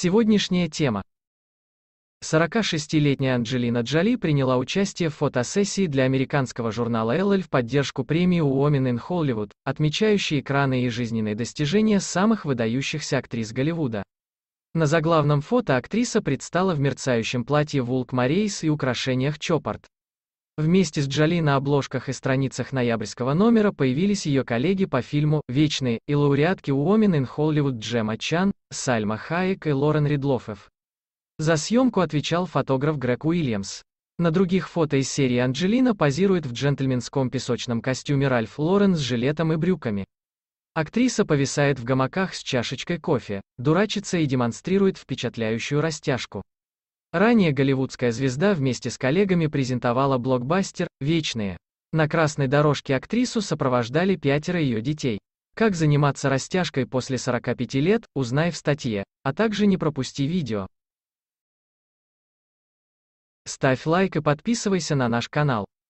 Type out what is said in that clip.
Сегодняшняя тема. 46-летняя Анджелина Джоли приняла участие в фотосессии для американского журнала Elle в поддержку премии Women in Hollywood, отмечающей экраны и жизненные достижения самых выдающихся актрис Голливуда. На заглавном фото актриса предстала в мерцающем платье Вулк Морейс и украшениях Чоппорт. Вместе с Джоли на обложках и страницах ноябрьского номера появились ее коллеги по фильму «Вечные» и лауреатки Women in Hollywood Джема Чан, Сальма Хайек и Лорен Ридлоффев. За съемку отвечал фотограф Грег Уильямс. На других фото из серии Анджелина позирует в джентльменском песочном костюме Ральф Лорен с жилетом и брюками. Актриса повисает в гамаках с чашечкой кофе, дурачится и демонстрирует впечатляющую растяжку. Ранее голливудская звезда вместе с коллегами презентовала блокбастер «Вечные». На красной дорожке актрису сопровождали пятеро ее детей. Как заниматься растяжкой после 45 лет, узнай в статье, а также не пропусти видео. Ставь лайк и подписывайся на наш канал.